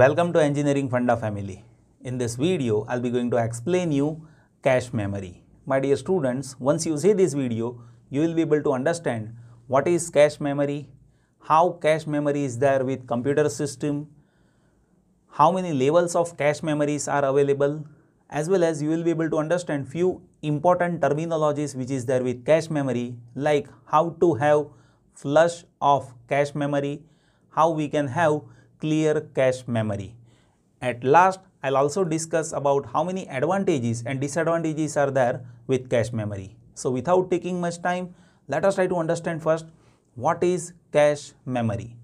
Welcome to Engineering Funda family. In this video, I'll be going to explain you cache memory. My dear students, once you see this video, you will be able to understand what is cache memory, how cache memory is there with computer system, how many levels of cache memories are available, as well as you will be able to understand few important terminologies which is there with cache memory like how to have flush of cache memory, how we can have clear cache memory. At last, I'll also discuss about how many advantages and disadvantages are there with cache memory. So without taking much time, let us try to understand first what is cache memory.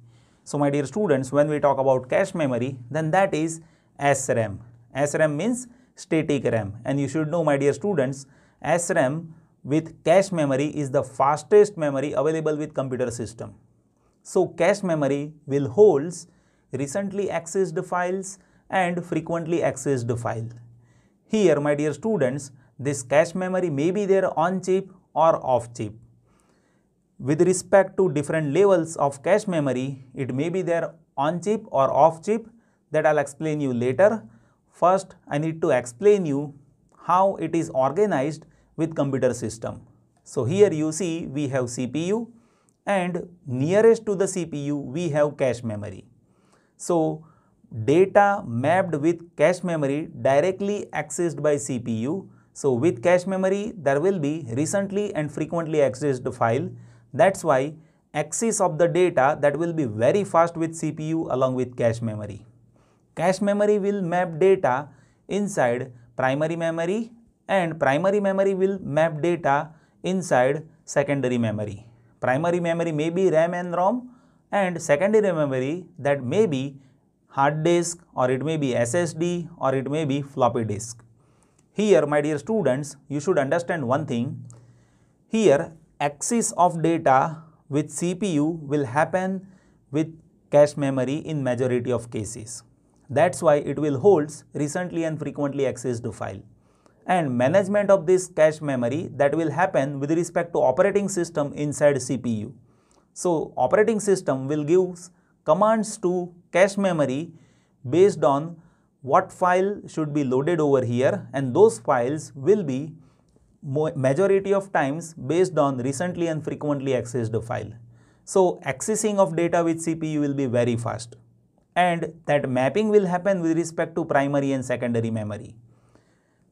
So my dear students, when we talk about cache memory, then that is SRAM. SRAM means static RAM and you should know my dear students, SRAM with cache memory is the fastest memory available with computer system. So cache memory will holds recently accessed files and frequently accessed file. Here my dear students, this cache memory may be there on chip or off chip. With respect to different levels of cache memory, it may be there on chip or off chip that I'll explain you later. First, I need to explain you how it is organized with computer system. So here you see we have CPU and nearest to the CPU we have cache memory. So, data mapped with cache memory directly accessed by CPU. So, with cache memory, there will be recently and frequently accessed file. That's why access of the data that will be very fast with CPU along with cache memory. Cache memory will map data inside primary memory and primary memory will map data inside secondary memory. Primary memory may be RAM and ROM and secondary memory that may be hard disk or it may be SSD or it may be floppy disk. Here my dear students you should understand one thing. Here access of data with CPU will happen with cache memory in majority of cases. That's why it will holds recently and frequently accessed file. And management of this cache memory that will happen with respect to operating system inside CPU. So, operating system will give commands to cache memory based on what file should be loaded over here and those files will be majority of times based on recently and frequently accessed file. So, accessing of data with CPU will be very fast and that mapping will happen with respect to primary and secondary memory.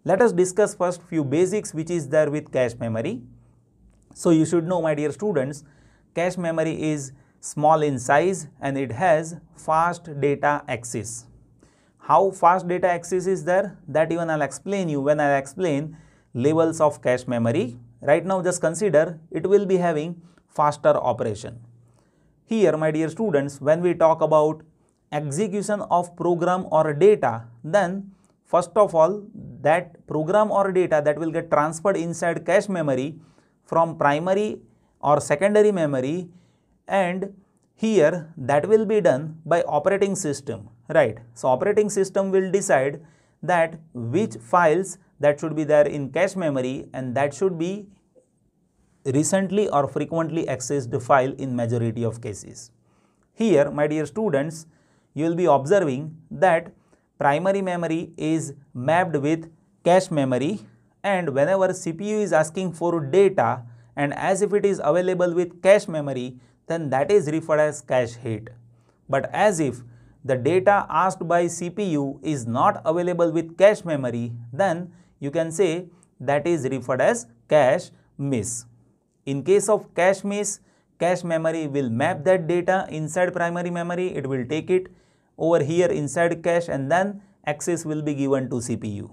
Let us discuss first few basics which is there with cache memory. So, you should know my dear students Cache memory is small in size and it has fast data access. How fast data access is there? That even I'll explain you when I explain levels of cache memory. Right now just consider it will be having faster operation. Here my dear students when we talk about execution of program or data then first of all that program or data that will get transferred inside cache memory from primary or secondary memory and here that will be done by operating system, right? So, operating system will decide that which files that should be there in cache memory and that should be recently or frequently accessed file in majority of cases. Here, my dear students, you will be observing that primary memory is mapped with cache memory and whenever CPU is asking for data, and as if it is available with cache memory, then that is referred as cache hit. But as if the data asked by CPU is not available with cache memory, then you can say that is referred as cache miss. In case of cache miss, cache memory will map that data inside primary memory, it will take it over here inside cache and then access will be given to CPU.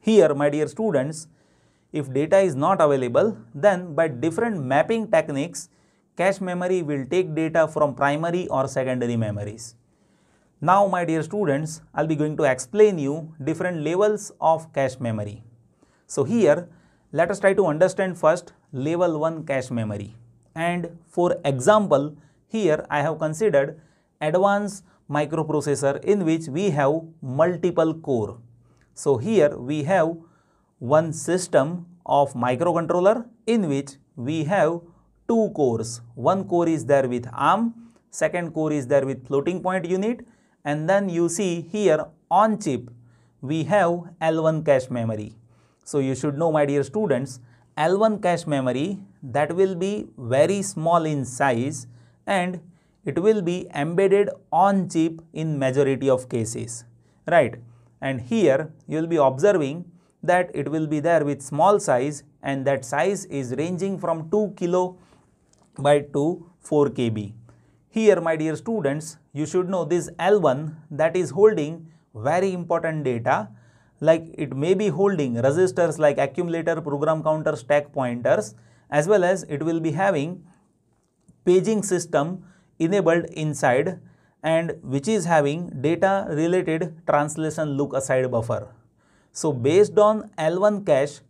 Here my dear students, if data is not available, then by different mapping techniques, cache memory will take data from primary or secondary memories. Now, my dear students, I will be going to explain you different levels of cache memory. So, here let us try to understand first level 1 cache memory and for example, here I have considered advanced microprocessor in which we have multiple core. So, here we have one system of microcontroller in which we have two cores. One core is there with ARM, second core is there with floating point unit and then you see here on chip we have L1 cache memory. So you should know my dear students L1 cache memory that will be very small in size and it will be embedded on chip in majority of cases right and here you will be observing that it will be there with small size and that size is ranging from 2 kilo by 2 4 kb. Here my dear students, you should know this L1 that is holding very important data like it may be holding resistors like accumulator, program counter, stack pointers as well as it will be having paging system enabled inside and which is having data related translation look aside buffer. So based on L1 cache,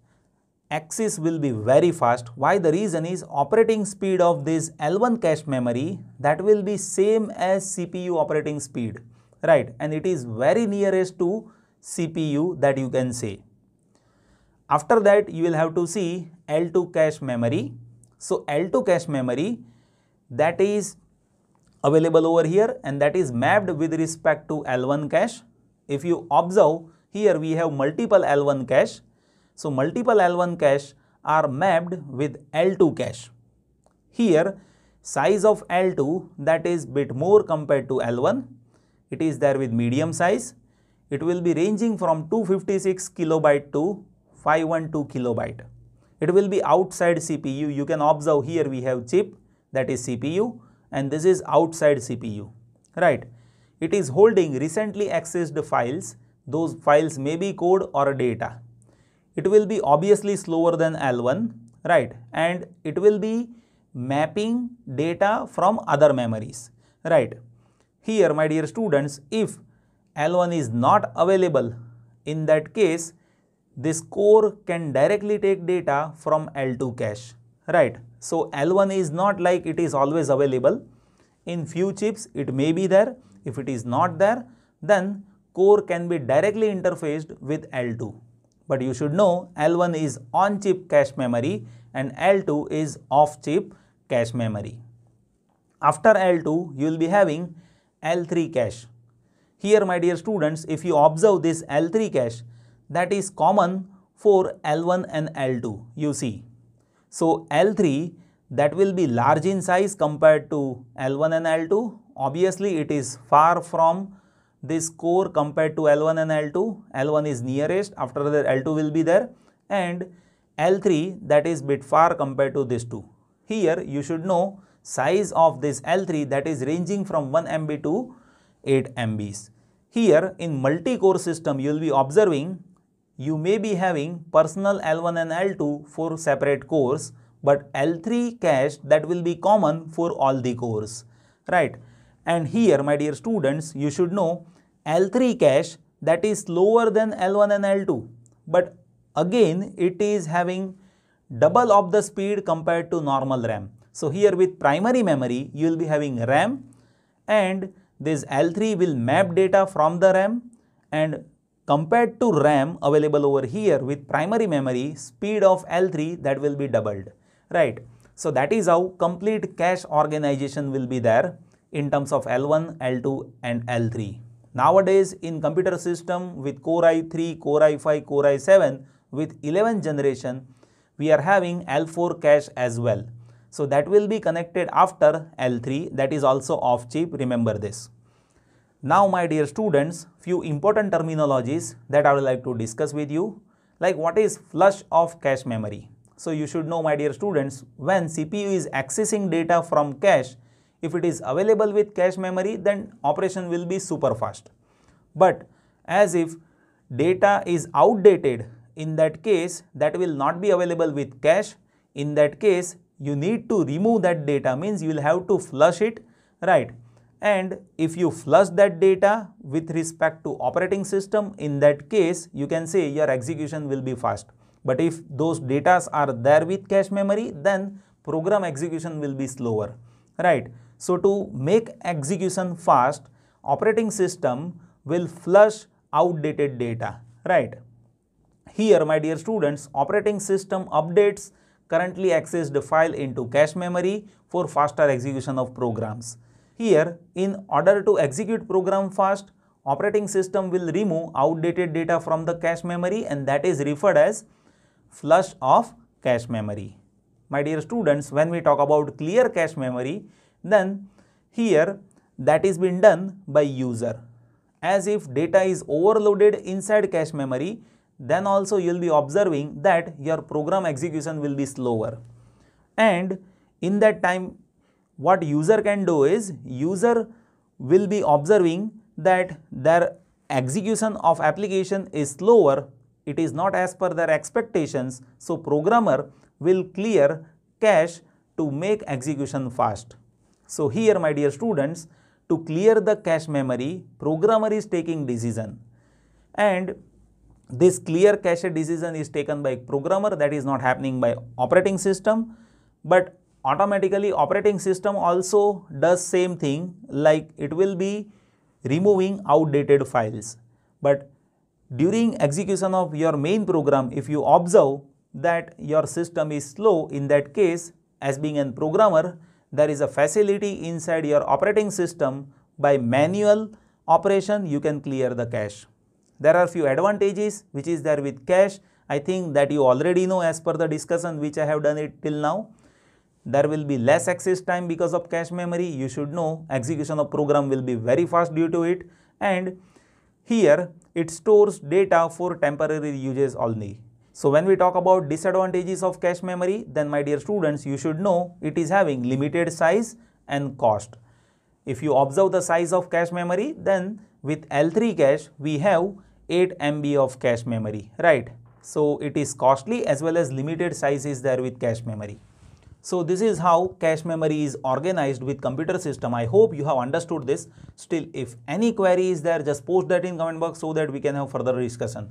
access will be very fast. Why? The reason is operating speed of this L1 cache memory that will be same as CPU operating speed, right? And it is very nearest to CPU that you can say. After that, you will have to see L2 cache memory. So L2 cache memory that is available over here and that is mapped with respect to L1 cache. If you observe, here we have multiple L1 cache. So multiple L1 cache are mapped with L2 cache. Here size of L2 that is bit more compared to L1. It is there with medium size. It will be ranging from 256 kilobyte to 512 kilobyte. It will be outside CPU. You can observe here we have chip that is CPU and this is outside CPU, right? It is holding recently accessed files those files may be code or data. It will be obviously slower than L1, right? And it will be mapping data from other memories, right? Here, my dear students, if L1 is not available, in that case, this core can directly take data from L2 cache, right? So, L1 is not like it is always available. In few chips, it may be there. If it is not there, then core can be directly interfaced with L2. But you should know L1 is on-chip cache memory and L2 is off-chip cache memory. After L2, you will be having L3 cache. Here, my dear students, if you observe this L3 cache, that is common for L1 and L2, you see. So, L3 that will be large in size compared to L1 and L2. Obviously, it is far from this core compared to L1 and L2. L1 is nearest, after that L2 will be there and L3 that is bit far compared to these two. Here you should know size of this L3 that is ranging from 1 MB to 8 MBs. Here in multi-core system you will be observing you may be having personal L1 and L2 for separate cores but L3 cache that will be common for all the cores, right? And here my dear students you should know L3 cache that is lower than L1 and L2 but again it is having double of the speed compared to normal RAM. So here with primary memory you will be having RAM and this L3 will map data from the RAM and compared to RAM available over here with primary memory speed of L3 that will be doubled right. So that is how complete cache organization will be there in terms of L1, L2 and L3. Nowadays, in computer system with Core i3, Core i5, Core i7 with 11th generation, we are having L4 cache as well. So, that will be connected after L3 that is also off chip, remember this. Now, my dear students, few important terminologies that I would like to discuss with you like what is flush of cache memory. So, you should know my dear students, when CPU is accessing data from cache, if it is available with cache memory, then operation will be super fast. But as if data is outdated, in that case, that will not be available with cache. In that case, you need to remove that data means you will have to flush it, right? And if you flush that data with respect to operating system, in that case, you can say your execution will be fast. But if those datas are there with cache memory, then program execution will be slower, right? So to make execution fast, operating system will flush outdated data, right? Here, my dear students, operating system updates currently accessed file into cache memory for faster execution of programs. Here, in order to execute program fast, operating system will remove outdated data from the cache memory and that is referred as flush of cache memory. My dear students, when we talk about clear cache memory, then here that is been done by user. As if data is overloaded inside cache memory, then also you will be observing that your program execution will be slower. And in that time, what user can do is, user will be observing that their execution of application is slower, it is not as per their expectations, so programmer will clear cache to make execution fast. So here my dear students, to clear the cache memory, programmer is taking decision and this clear cache decision is taken by programmer that is not happening by operating system but automatically operating system also does same thing like it will be removing outdated files but during execution of your main program if you observe that your system is slow in that case as being a programmer there is a facility inside your operating system by manual operation you can clear the cache. There are few advantages which is there with cache. I think that you already know as per the discussion which I have done it till now. There will be less access time because of cache memory. You should know execution of program will be very fast due to it and here it stores data for temporary uses only. So when we talk about disadvantages of cache memory, then my dear students, you should know it is having limited size and cost. If you observe the size of cache memory, then with L3 cache, we have 8 MB of cache memory, right? So it is costly as well as limited size is there with cache memory. So this is how cache memory is organized with computer system. I hope you have understood this. Still, if any query is there, just post that in comment box so that we can have further discussion.